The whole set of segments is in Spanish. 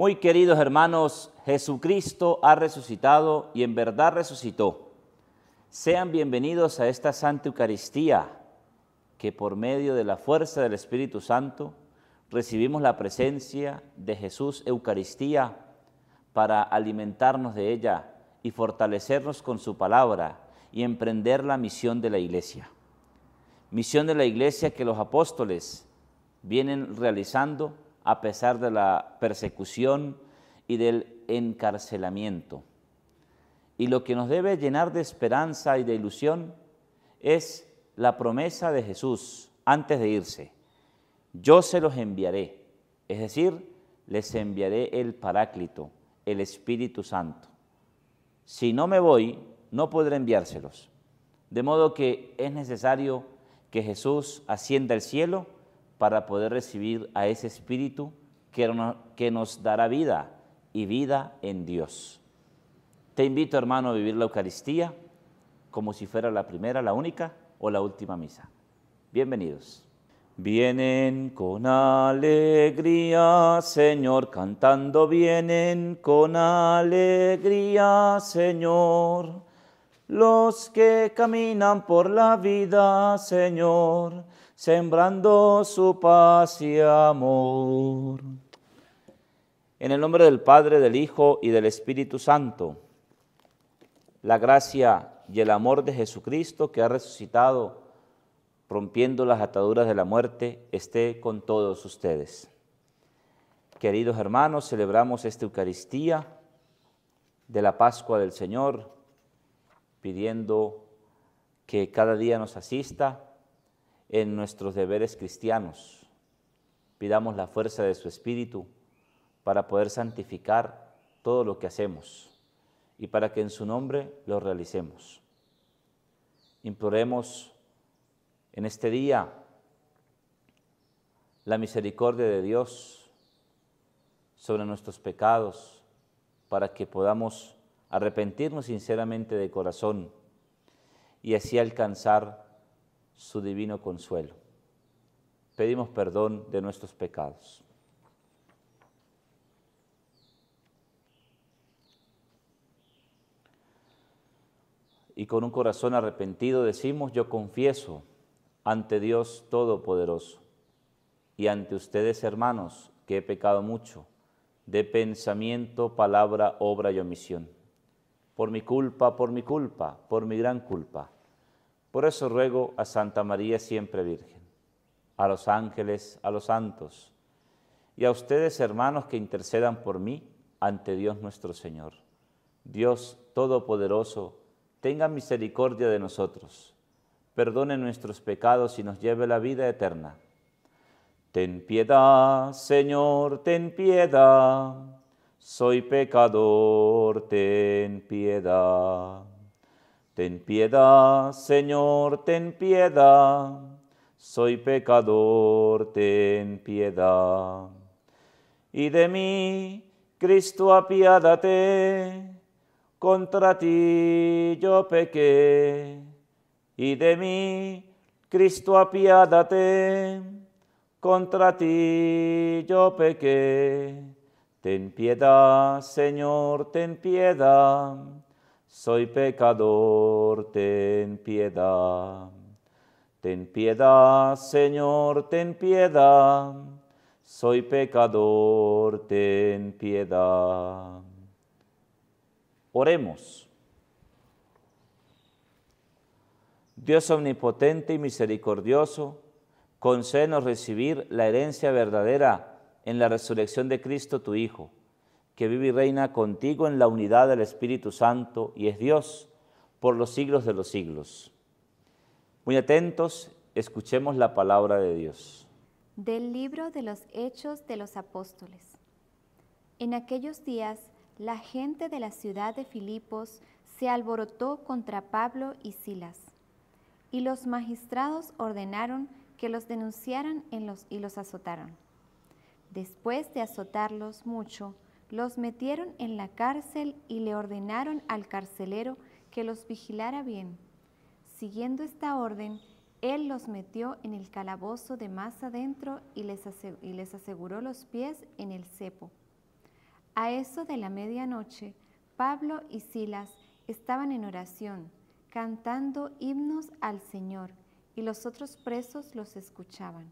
Muy queridos hermanos, Jesucristo ha resucitado y en verdad resucitó. Sean bienvenidos a esta Santa Eucaristía, que por medio de la fuerza del Espíritu Santo recibimos la presencia de Jesús Eucaristía para alimentarnos de ella y fortalecernos con su palabra y emprender la misión de la Iglesia. Misión de la Iglesia que los apóstoles vienen realizando a pesar de la persecución y del encarcelamiento. Y lo que nos debe llenar de esperanza y de ilusión es la promesa de Jesús antes de irse. Yo se los enviaré, es decir, les enviaré el Paráclito, el Espíritu Santo. Si no me voy, no podré enviárselos. De modo que es necesario que Jesús ascienda al cielo para poder recibir a ese Espíritu que, nos dará vida y vida en Dios. Te invito, hermano, a vivir la Eucaristía como si fuera la primera, la única o la última misa. Bienvenidos. Vienen con alegría, Señor, cantando, vienen con alegría, Señor los que caminan por la vida, Señor, sembrando su paz y amor. En el nombre del Padre, del Hijo y del Espíritu Santo, la gracia y el amor de Jesucristo que ha resucitado, rompiendo las ataduras de la muerte, esté con todos ustedes. Queridos hermanos, celebramos esta Eucaristía de la Pascua del Señor pidiendo que cada día nos asista en nuestros deberes cristianos. Pidamos la fuerza de su Espíritu para poder santificar todo lo que hacemos y para que en su nombre lo realicemos. Imploremos en este día la misericordia de Dios sobre nuestros pecados para que podamos arrepentirnos sinceramente de corazón y así alcanzar su divino consuelo. Pedimos perdón de nuestros pecados. Y con un corazón arrepentido decimos, yo confieso ante Dios Todopoderoso y ante ustedes hermanos que he pecado mucho de pensamiento, palabra, obra y omisión por mi culpa, por mi culpa, por mi gran culpa. Por eso ruego a Santa María siempre Virgen, a los ángeles, a los santos, y a ustedes hermanos que intercedan por mí ante Dios nuestro Señor. Dios Todopoderoso, tenga misericordia de nosotros, perdone nuestros pecados y nos lleve la vida eterna. Ten piedad, Señor, ten piedad soy pecador, ten piedad. Ten piedad, Señor, ten piedad, soy pecador, ten piedad. Y de mí, Cristo, apiádate, contra ti yo pequé. Y de mí, Cristo, apiádate, contra ti yo pequé Ten piedad, Señor, ten piedad, soy pecador, ten piedad. Ten piedad, Señor, ten piedad, soy pecador, ten piedad. Oremos. Dios omnipotente y misericordioso, concédenos recibir la herencia verdadera en la resurrección de Cristo tu Hijo, que vive y reina contigo en la unidad del Espíritu Santo y es Dios por los siglos de los siglos. Muy atentos, escuchemos la palabra de Dios. Del libro de los Hechos de los Apóstoles. En aquellos días, la gente de la ciudad de Filipos se alborotó contra Pablo y Silas, y los magistrados ordenaron que los denunciaran en los, y los azotaron. Después de azotarlos mucho, los metieron en la cárcel y le ordenaron al carcelero que los vigilara bien. Siguiendo esta orden, él los metió en el calabozo de más adentro y les, aseguró los pies en el cepo. A eso de la medianoche, Pablo y Silas estaban en oración, cantando himnos al Señor, y los otros presos los escuchaban.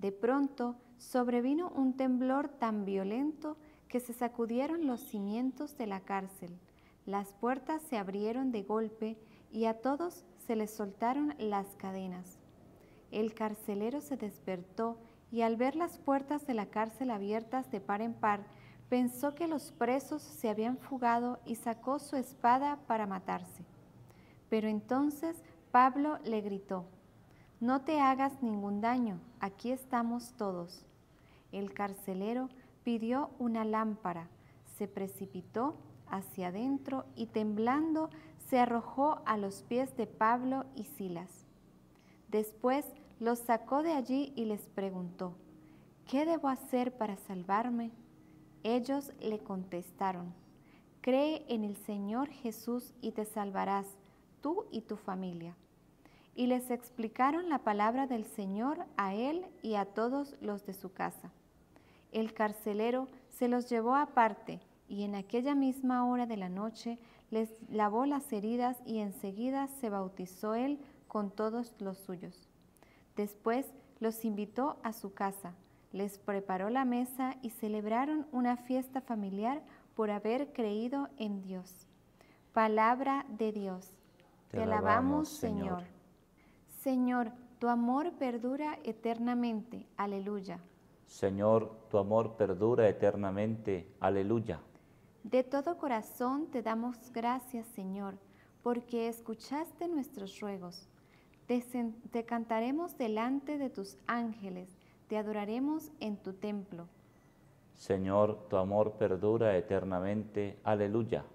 De pronto sobrevino un temblor tan violento que se sacudieron los cimientos de la cárcel. Las puertas se abrieron de golpe y a todos se les soltaron las cadenas. El carcelero se despertó y al ver las puertas de la cárcel abiertas de par en par, pensó que los presos se habían fugado y sacó su espada para matarse. Pero entonces Pablo le gritó, No te hagas ningún daño, aquí estamos todos. El carcelero pidió una lámpara, se precipitó hacia adentro y temblando se arrojó a los pies de Pablo y Silas. Después los sacó de allí y les preguntó, ¿qué debo hacer para salvarme? Ellos le contestaron, cree en el Señor Jesús y te salvarás, tú y tu familia y les explicaron la palabra del Señor a él y a todos los de su casa. El carcelero se los llevó aparte y en aquella misma hora de la noche les lavó las heridas y enseguida se bautizó él con todos los suyos. Después los invitó a su casa, les preparó la mesa y celebraron una fiesta familiar por haber creído en Dios. Palabra de Dios. Te, alabamos, Señor. Señor, tu amor perdura eternamente. Aleluya. Señor, tu amor perdura eternamente. Aleluya. De todo corazón te damos gracias, Señor, porque escuchaste nuestros ruegos. Te, cantaremos delante de tus ángeles, te adoraremos en tu templo. Señor, tu amor perdura eternamente. Aleluya.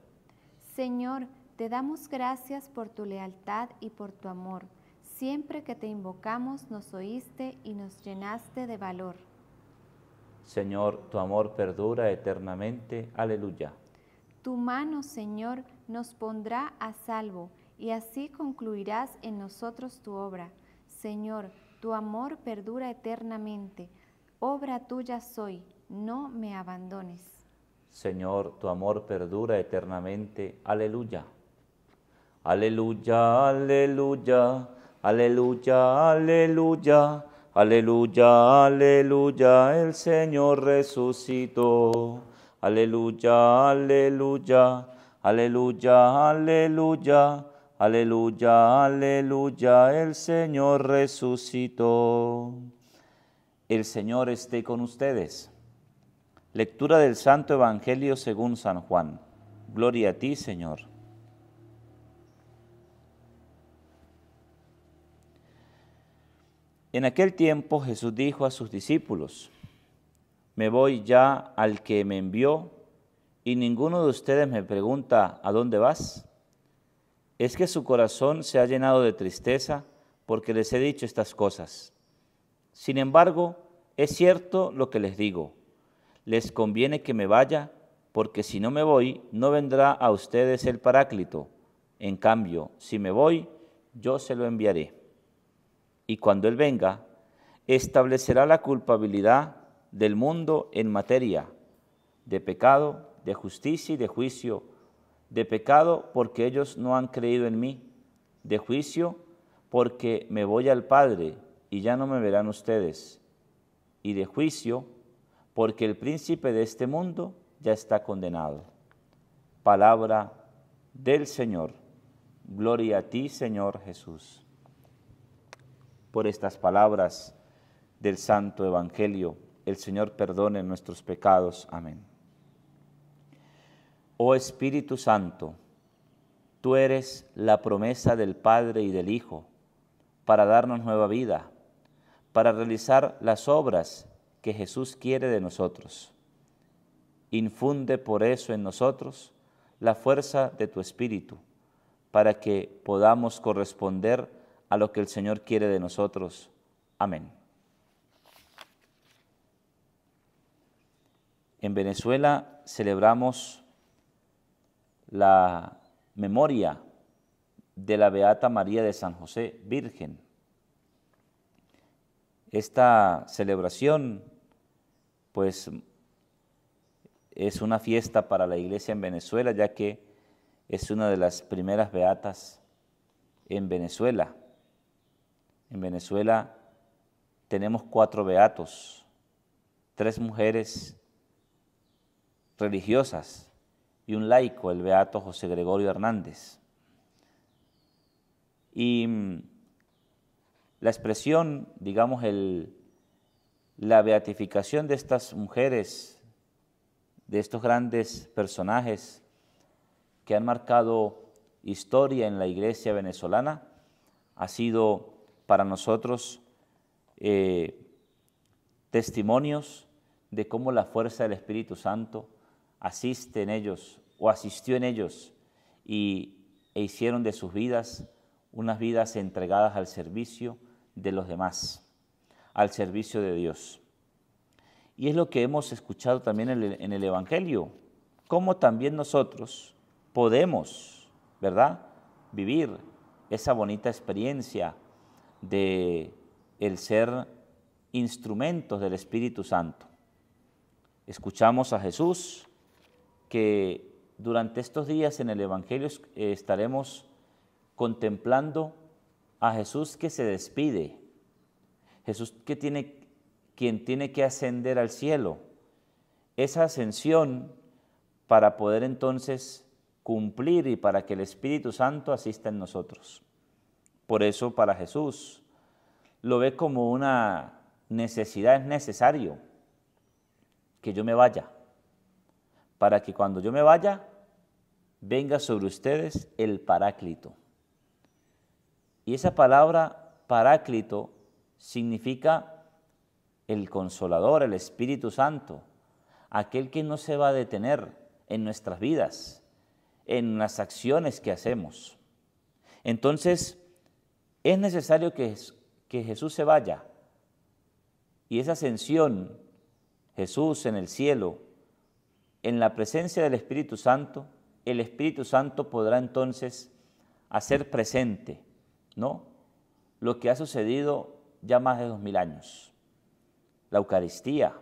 Señor, te damos gracias por tu lealtad y por tu amor Siempre que te invocamos nos oíste y nos llenaste de valor. Señor, tu amor perdura eternamente. Aleluya. Tu mano, Señor, nos pondrá a salvo, y así concluirás en nosotros tu obra. Señor, tu amor perdura eternamente. Obra tuya soy, no me abandones. Señor, tu amor perdura eternamente. Aleluya. Aleluya, aleluya. Aleluya, aleluya, aleluya, aleluya, el Señor resucitó. Aleluya, aleluya, aleluya, aleluya, aleluya, aleluya, el Señor resucitó. El Señor esté con ustedes. Lectura del Santo Evangelio según San Juan. Gloria a ti, Señor. En aquel tiempo Jesús dijo a sus discípulos, me voy ya al que me envió y ninguno de ustedes me pregunta, ¿a dónde vas? Es que su corazón se ha llenado de tristeza porque les he dicho estas cosas. Sin embargo, es cierto lo que les digo. Les conviene que me vaya, porque si no me voy, no vendrá a ustedes el Paráclito. En cambio, si me voy, yo se lo enviaré y cuando Él venga, establecerá la culpabilidad del mundo en materia de pecado, de justicia y de juicio, de pecado porque ellos no han creído en mí, de juicio porque me voy al Padre y ya no me verán ustedes, y de juicio porque el príncipe de este mundo ya está condenado. Palabra del Señor. Gloria a ti, Señor Jesús por estas palabras del Santo Evangelio. El Señor perdone nuestros pecados. Amén. Oh Espíritu Santo, tú eres la promesa del Padre y del Hijo para darnos nueva vida, para realizar las obras que Jesús quiere de nosotros. Infunde por eso en nosotros la fuerza de tu Espíritu, para que podamos corresponder a lo que el Señor quiere de nosotros. Amén. En Venezuela celebramos la memoria de la Beata María de San José, Virgen. Esta celebración, pues, es una fiesta para la iglesia en Venezuela, ya que es una de las primeras beatas en Venezuela. En Venezuela tenemos cuatro beatos, tres mujeres religiosas y un laico, el beato José Gregorio Hernández. Y mm, la expresión, digamos, el, la beatificación de estas mujeres, de estos grandes personajes que han marcado historia en la iglesia venezolana, ha sido para nosotros eh, testimonios de cómo la fuerza del Espíritu Santo asiste en ellos o asistió en ellos y, e hicieron de sus vidas unas vidas entregadas al servicio de los demás, al servicio de Dios. Y es lo que hemos escuchado también en el, en el Evangelio, cómo también nosotros podemos, ¿verdad?, vivir esa bonita experiencia de el ser instrumentos del Espíritu Santo. Escuchamos a Jesús que durante estos días en el Evangelio eh, estaremos contemplando a Jesús que se despide, Jesús que tiene, quien tiene que ascender al cielo. Esa ascensión para poder entonces cumplir y para que el Espíritu Santo asista en nosotros. Por eso para Jesús lo ve como una necesidad, es necesario que yo me vaya, para que cuando yo me vaya, venga sobre ustedes el paráclito. Y esa palabra paráclito significa el consolador, el Espíritu Santo, aquel que no se va a detener en nuestras vidas, en las acciones que hacemos. Entonces, es necesario que, Jesús se vaya. Y esa ascensión, Jesús en el cielo, en la presencia del Espíritu Santo, el Espíritu Santo podrá entonces hacer presente, ¿no? Lo que ha sucedido ya más de dos mil años. La Eucaristía,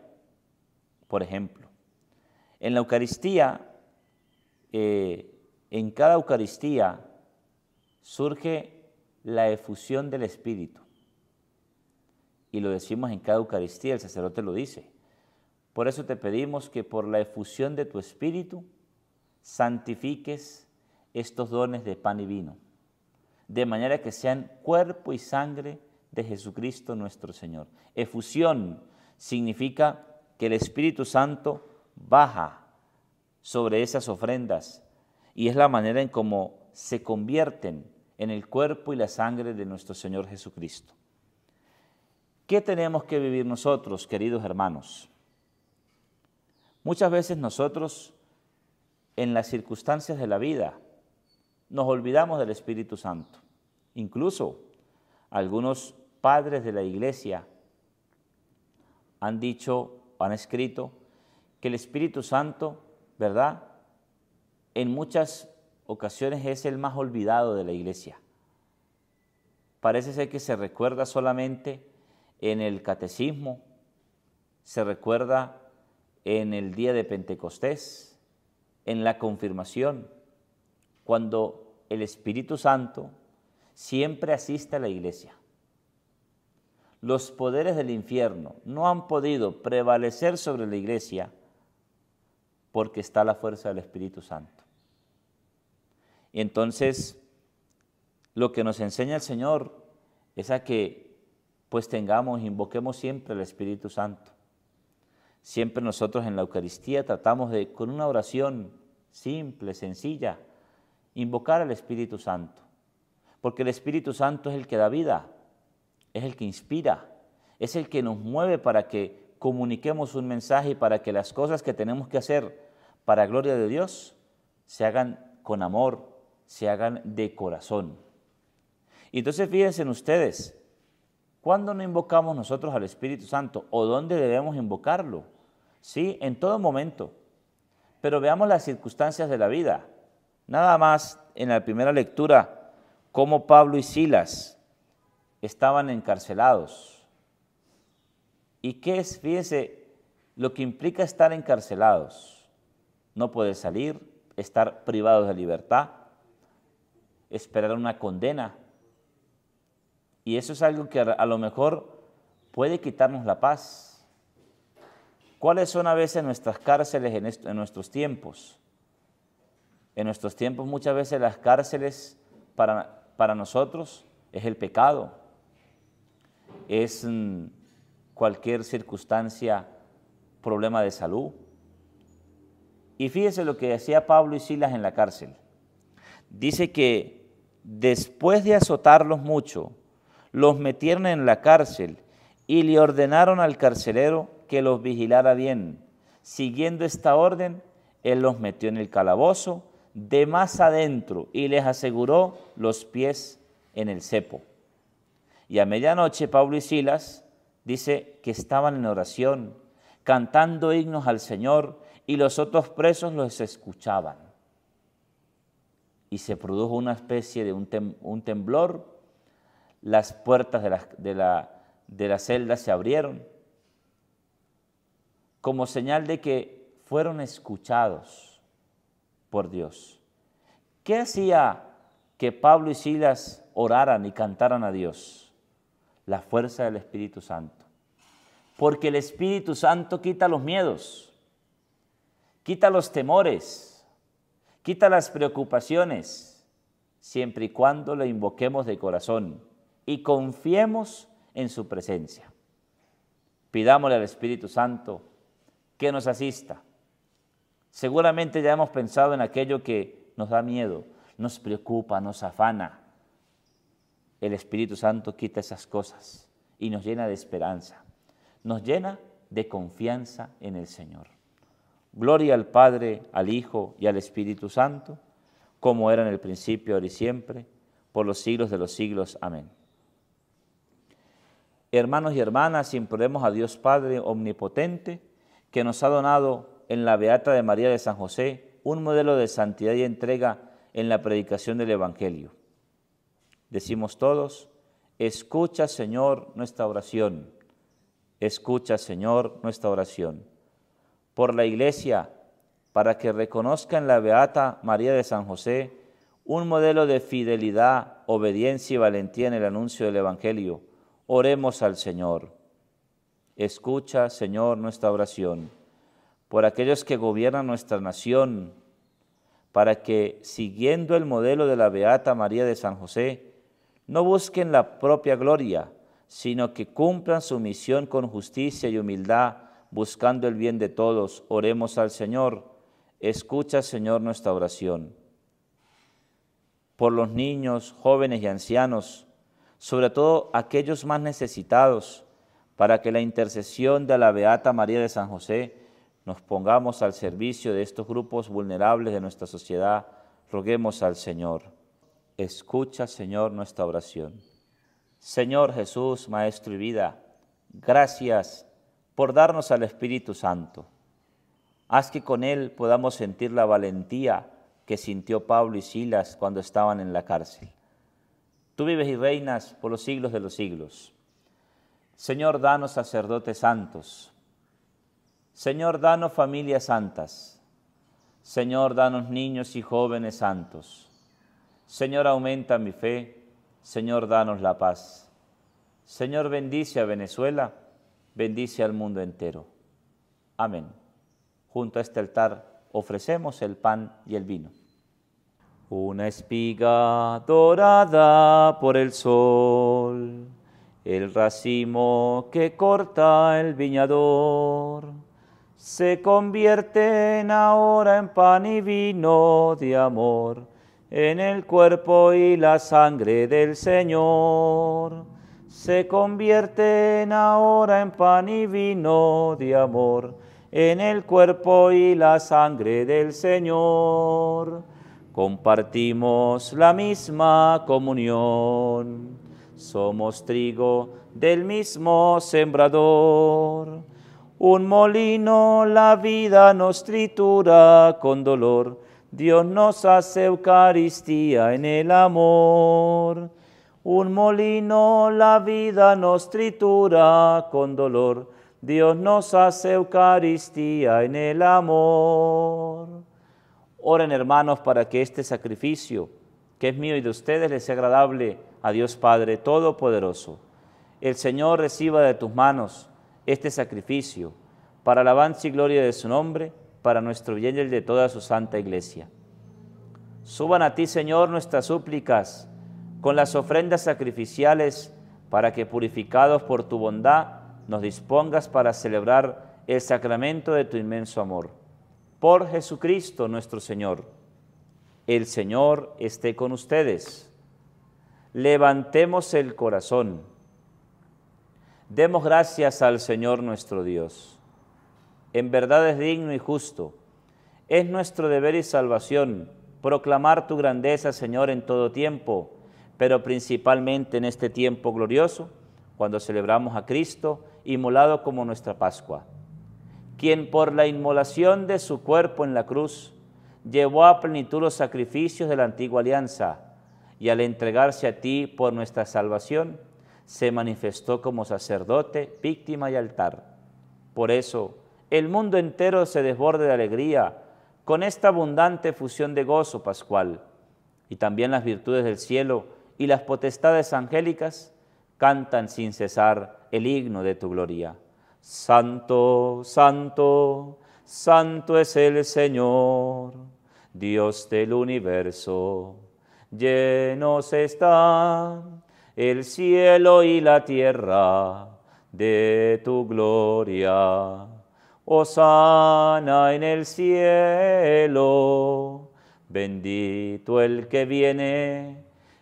por ejemplo. En la Eucaristía, eh, en cada Eucaristía surge la efusión del Espíritu. Y lo decimos en cada Eucaristía, el sacerdote lo dice. Por eso te pedimos que por la efusión de tu Espíritu santifiques estos dones de pan y vino, de manera que sean cuerpo y sangre de Jesucristo nuestro Señor. Efusión significa que el Espíritu Santo baja sobre esas ofrendas y es la manera en cómo se convierten en el cuerpo y la sangre de nuestro Señor Jesucristo. ¿Qué tenemos que vivir nosotros, queridos hermanos? Muchas veces nosotros, en las circunstancias de la vida, nos olvidamos del Espíritu Santo. Incluso algunos padres de la iglesia han dicho, han escrito, que el Espíritu Santo, ¿verdad? En muchas ocasiones es el más olvidado de la iglesia. Parece ser que se recuerda solamente en el catecismo, se recuerda en el día de Pentecostés, en la confirmación, cuando el Espíritu Santo siempre asiste a la iglesia. Los poderes del infierno no han podido prevalecer sobre la iglesia porque está la fuerza del Espíritu Santo. Y entonces lo que nos enseña el Señor es a que pues tengamos, invoquemos siempre al Espíritu Santo. Siempre nosotros en la Eucaristía tratamos de, con una oración simple, sencilla, invocar al Espíritu Santo. Porque el Espíritu Santo es el que da vida, es el que inspira, es el que nos mueve para que comuniquemos un mensaje y para que las cosas que tenemos que hacer para gloria de Dios se hagan con amor, se hagan de corazón. Y entonces fíjense ustedes, ¿cuándo no invocamos nosotros al Espíritu Santo o dónde debemos invocarlo? Sí, en todo momento. Pero veamos las circunstancias de la vida. Nada más en la primera lectura, cómo Pablo y Silas estaban encarcelados. ¿Y qué es, fíjense, lo que implica estar encarcelados? No poder salir, estar privados de libertad, esperar una condena. Y eso es algo que a lo mejor puede quitarnos la paz. ¿Cuáles son a veces nuestras cárceles en, nuestros tiempos? En nuestros tiempos muchas veces las cárceles para, para nosotros es el pecado, es mm, cualquier circunstancia, problema de salud. Y fíjese lo que decía Pablo y Silas en la cárcel. Dice que Después de azotarlos mucho, los metieron en la cárcel y le ordenaron al carcelero que los vigilara bien. Siguiendo esta orden, él los metió en el calabozo de más adentro y les aseguró los pies en el cepo. Y a medianoche Pablo y Silas dice que estaban en oración, cantando himnos al Señor y los otros presos los escuchaban y se produjo una especie de un, temblor, las puertas de las de, de la celda se abrieron, como señal de que fueron escuchados por Dios. ¿Qué hacía que Pablo y Silas oraran y cantaran a Dios? La fuerza del Espíritu Santo. Porque el Espíritu Santo quita los miedos, quita los temores Quita las preocupaciones, siempre y cuando lo invoquemos de corazón y confiemos en su presencia. Pidámosle al Espíritu Santo que nos asista. Seguramente ya hemos pensado en aquello que nos da miedo, nos preocupa, nos afana. El Espíritu Santo quita esas cosas y nos llena de esperanza, nos llena de confianza en el Señor. Gloria al Padre, al Hijo y al Espíritu Santo, como era en el principio, ahora y siempre, por los siglos de los siglos. Amén. Hermanos y hermanas, imploremos a Dios Padre Omnipotente, que nos ha donado en la Beata de María de San José un modelo de santidad y entrega en la predicación del Evangelio. Decimos todos, escucha Señor nuestra oración, escucha Señor nuestra oración por la Iglesia para que reconozca en la Beata María de San José un modelo de fidelidad, obediencia y valentía en el anuncio del Evangelio. Oremos al Señor. Escucha, Señor, nuestra oración por aquellos que gobiernan nuestra nación, para que, siguiendo el modelo de la Beata María de San José, no busquen la propia gloria, sino que cumplan su misión con justicia y humildad buscando el bien de todos, oremos al Señor. Escucha, Señor, nuestra oración. Por los niños, jóvenes y ancianos, sobre todo aquellos más necesitados, para que la intercesión de la Beata María de San José nos pongamos al servicio de estos grupos vulnerables de nuestra sociedad, roguemos al Señor. Escucha, Señor, nuestra oración. Señor Jesús, Maestro y vida, gracias por darnos al Espíritu Santo. Haz que con Él podamos sentir la valentía que sintió Pablo y Silas cuando estaban en la cárcel. Tú vives y reinas por los siglos de los siglos. Señor, danos sacerdotes santos. Señor, danos familias santas. Señor, danos niños y jóvenes santos. Señor, aumenta mi fe. Señor, danos la paz. Señor, bendice a Venezuela bendice al mundo entero. Amén. Junto a este altar ofrecemos el pan y el vino. Una espiga dorada por el sol, el racimo que corta el viñador, se convierte ahora en pan y vino de amor, en el cuerpo y la sangre del Señor se convierten ahora en pan y vino de amor, en el cuerpo y la sangre del Señor. Compartimos la misma comunión, somos trigo del mismo sembrador. Un molino la vida nos tritura con dolor, Dios nos hace Eucaristía en el amor un molino la vida nos tritura con dolor, Dios nos hace Eucaristía en el amor. Oren hermanos para que este sacrificio, que es mío y de ustedes, les sea agradable a Dios Padre Todopoderoso. El Señor reciba de tus manos este sacrificio, para alabanza y gloria de su nombre, para nuestro bien y el de toda su santa iglesia. Suban a ti, Señor, nuestras súplicas con las ofrendas sacrificiales, para que purificados por tu bondad nos dispongas para celebrar el sacramento de tu inmenso amor. Por Jesucristo nuestro Señor. El Señor esté con ustedes. Levantemos el corazón. Demos gracias al Señor nuestro Dios. En verdad es digno y justo. Es nuestro deber y salvación proclamar tu grandeza, Señor, en todo tiempo pero principalmente en este tiempo glorioso, cuando celebramos a Cristo inmolado como nuestra Pascua, quien por la inmolación de su cuerpo en la cruz llevó a plenitud los sacrificios de la antigua alianza y al entregarse a ti por nuestra salvación, se manifestó como sacerdote, víctima y altar. Por eso, el mundo entero se desborde de alegría con esta abundante fusión de gozo pascual y también las virtudes del cielo y las potestades angélicas cantan sin cesar el himno de tu gloria. Santo, santo, santo es el Señor, Dios del universo. Llenos están el cielo y la tierra de tu gloria. Osana en el cielo, bendito el que viene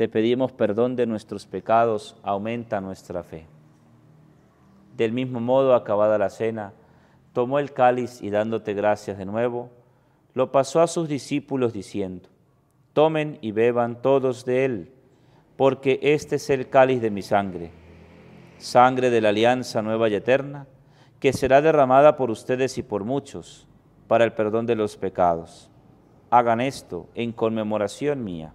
te pedimos perdón de nuestros pecados, aumenta nuestra fe. Del mismo modo, acabada la cena, tomó el cáliz y dándote gracias de nuevo, lo pasó a sus discípulos diciendo, tomen y beban todos de él, porque este es el cáliz de mi sangre, sangre de la alianza nueva y eterna, que será derramada por ustedes y por muchos para el perdón de los pecados. Hagan esto en conmemoración mía.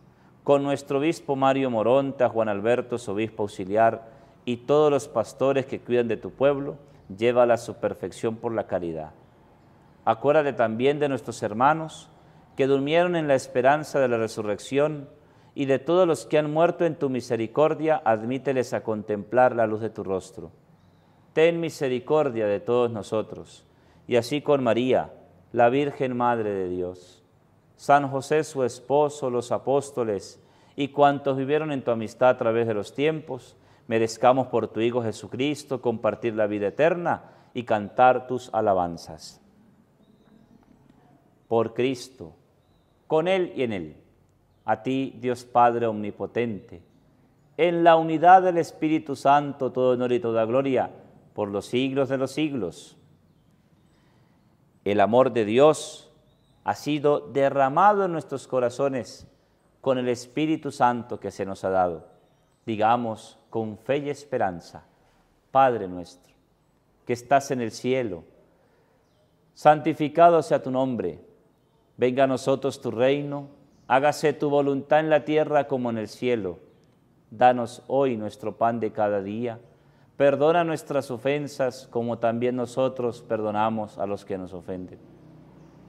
con nuestro obispo Mario Moronta, Juan Alberto, su obispo auxiliar, y todos los pastores que cuidan de tu pueblo, llévala a su perfección por la caridad. Acuérdate también de nuestros hermanos que durmieron en la esperanza de la resurrección y de todos los que han muerto en tu misericordia, admíteles a contemplar la luz de tu rostro. Ten misericordia de todos nosotros, y así con María, la Virgen Madre de Dios San José su esposo, los apóstoles y cuantos vivieron en tu amistad a través de los tiempos, merezcamos por tu Hijo Jesucristo compartir la vida eterna y cantar tus alabanzas. Por Cristo, con Él y en Él, a ti Dios Padre Omnipotente, en la unidad del Espíritu Santo, todo honor y toda gloria, por los siglos de los siglos. El amor de Dios, ha sido derramado en nuestros corazones con el Espíritu Santo que se nos ha dado. Digamos con fe y esperanza, Padre nuestro, que estás en el cielo, santificado sea tu nombre, venga a nosotros tu reino, hágase tu voluntad en la tierra como en el cielo. Danos hoy nuestro pan de cada día, perdona nuestras ofensas como también nosotros perdonamos a los que nos ofenden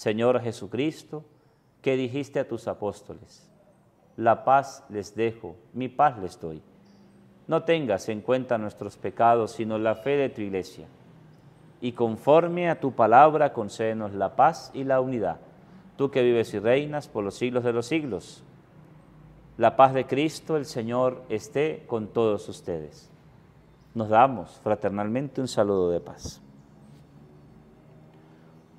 Señor Jesucristo, que dijiste a tus apóstoles, la paz les dejo, mi paz les doy. No tengas en cuenta nuestros pecados, sino la fe de tu iglesia. Y conforme a tu palabra, concédenos la paz y la unidad, tú que vives y reinas por los siglos de los siglos. La paz de Cristo, el Señor, esté con todos ustedes. Nos damos fraternalmente un saludo de paz.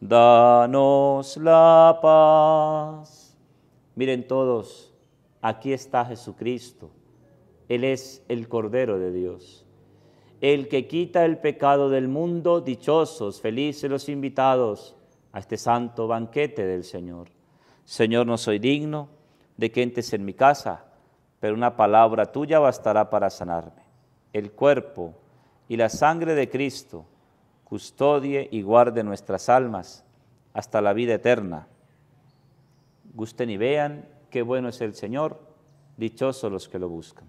danos la paz. Miren todos, aquí está Jesucristo. Él es el Cordero de Dios. El que quita el pecado del mundo, dichosos, felices los invitados a este santo banquete del Señor. Señor, no soy digno de que entres en mi casa, pero una palabra tuya bastará para sanarme. El cuerpo y la sangre de Cristo custodie y guarde nuestras almas hasta la vida eterna. Gusten y vean qué bueno es el Señor, dichosos los que lo buscan.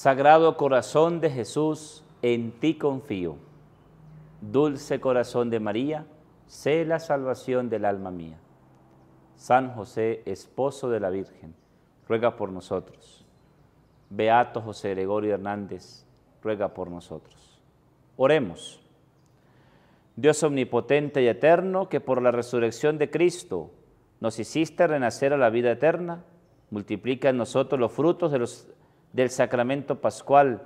Sagrado corazón de Jesús, en ti confío. Dulce corazón de María, sé la salvación del alma mía. San José, esposo de la Virgen, ruega por nosotros. Beato José Gregorio Hernández, ruega por nosotros. Oremos. Dios omnipotente y eterno, que por la resurrección de Cristo nos hiciste renacer a la vida eterna, multiplica en nosotros los frutos de los del sacramento pascual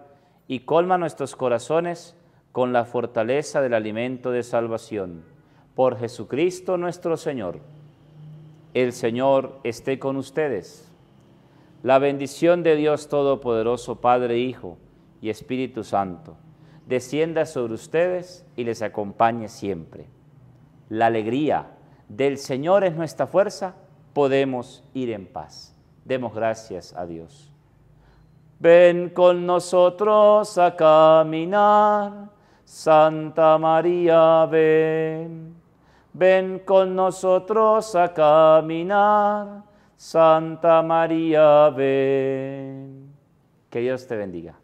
y colma nuestros corazones con la fortaleza del alimento de salvación. Por Jesucristo nuestro Señor. El Señor esté con ustedes. La bendición de Dios Todopoderoso, Padre, Hijo y Espíritu Santo, descienda sobre ustedes y les acompañe siempre. La alegría del Señor es nuestra fuerza, podemos ir en paz. Demos gracias a Dios. Ven con nosotros a caminar, Santa María, ven. Ven con nosotros a caminar, Santa María, ven. Que Dios te bendiga.